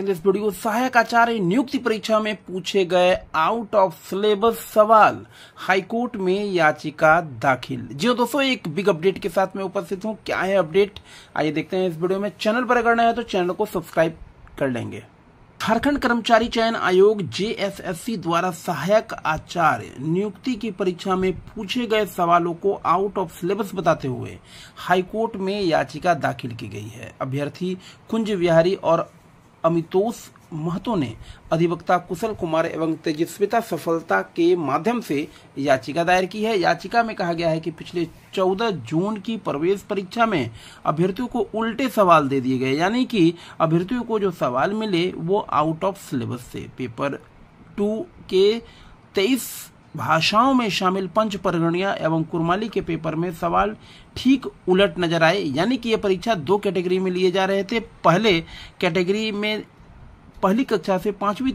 video सहायक आचार्य नियुक्ति परीक्षा में पूछे गए आउट ऑफ सिलेबस सवाल हाईकोर्ट में याचिका दाखिल जी हाँ दोस्तों एक बिग अपडेट के साथ मैं उपस्थित हूं क्या है अपडेट आइए देखते हैं इस वीडियो में चैनल पर अगर नया है तो चैनल को सब्सक्राइब कर लेंगे झारखंड कर्मचारी चयन आयोग जेएसएससी द्वारा सहायक आचार्य नियुक्ति की परीक्षा में पूछे गए सवालों को आउट ऑफ सिलेबस बताते हुए हाईकोर्ट में याचिका दाखिल की गई है अभ्यर्थी कुंज विहारी और अमितोष महतो ने अधिवक्ता कुशल कुमार एवं तेजस्विता सफलता के माध्यम से याचिका दायर की है याचिका में कहा गया है कि पिछले 14 जून की प्रवेश परीक्षा में अभ्यर्थियों को उल्टे सवाल दे दिए गए यानी कि अभ्यर्थियों को जो सवाल मिले वो आउट ऑफ सिलेबस से पेपर टू के तेईस भाषाओं में शामिल पंच परगणिया एवं कुरमाली के पेपर में सवाल ठीक उलट नजर आए यानी कि यह परीक्षा दो कैटेगरी में लिए जा रहे थे पहले कैटेगरी में पहली कक्षा से पांचवी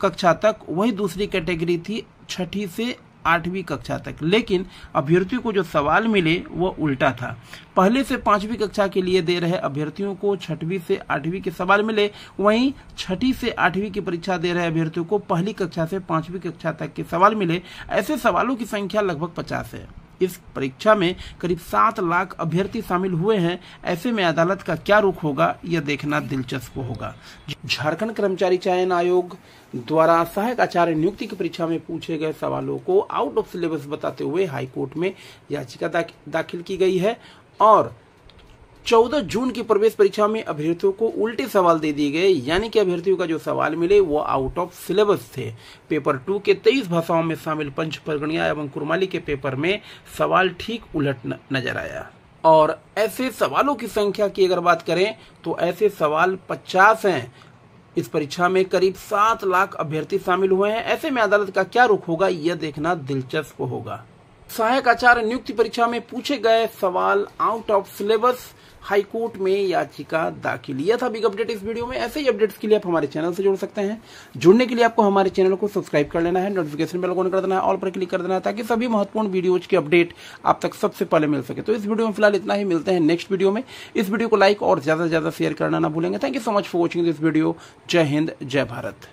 कक्षा तक वही दूसरी कैटेगरी थी छठी से आठवीं कक्षा तक लेकिन अभ्यर्थियों को जो सवाल मिले वह उल्टा था पहले से पांचवी कक्षा के लिए दे रहे अभ्यर्थियों को छठवीं से आठवीं के सवाल मिले वहीं छठी से आठवीं की परीक्षा दे रहे अभ्यर्थियों को पहली कक्षा से पांचवी कक्षा तक के सवाल मिले ऐसे सवालों की संख्या लगभग पचास है इस परीक्षा में करीब सात लाख अभ्यर्थी शामिल हुए हैं ऐसे में अदालत का क्या रुख होगा यह देखना दिलचस्प होगा झारखंड कर्मचारी चयन आयोग द्वारा सहायक आचार्य नियुक्ति की परीक्षा में पूछे गए सवालों को आउट ऑफ सिलेबस बताते हुए हाईकोर्ट में याचिका दाखिल की गई है और 14 जून की प्रवेश परीक्षा में अभ्यर्थियों को उल्टे सवाल दे दिए गए यानी कि अभ्यर्थियों का जो सवाल मिले वो आउट ऑफ सिलेबस थे पेपर टू के 23 भाषाओं में शामिल पंच परगणिया एवं कुरमाली के पेपर में सवाल ठीक उलट नजर आया और ऐसे सवालों की संख्या की अगर बात करें तो ऐसे सवाल पचास हैं इस परीक्षा में करीब सात लाख अभ्यर्थी शामिल हुए हैं ऐसे में अदालत का क्या रुख होगा यह देखना दिलचस्प होगा सहायक आचार्य नियुक्ति परीक्षा में पूछे गए सवाल आउट ऑफ सिलेबस हाईकोर्ट में याचिका दाखिल यह था बिग अपडेट इस वीडियो में ऐसे ही अपडेट्स के लिए आप हमारे चैनल से जुड़ सकते हैं जुड़ने के लिए आपको हमारे चैनल को सब्सक्राइब कर लेना है नोटिफिकेशन बेल ऑन कर देना है ऑल पर क्लिक कर देना है ताकि सभी महत्वपूर्ण वीडियोज के अपडेट आप तक सबसे पहले मिल सके तो इस वीडियो में फिलहाल इतना ही मिलते हैं नेक्स्ट वीडियो में इस वीडियो को लाइक और ज्यादा से ज्यादा शेयर करना ना भूलेंगे thank you so much for watching this video जय हिंद जय भारत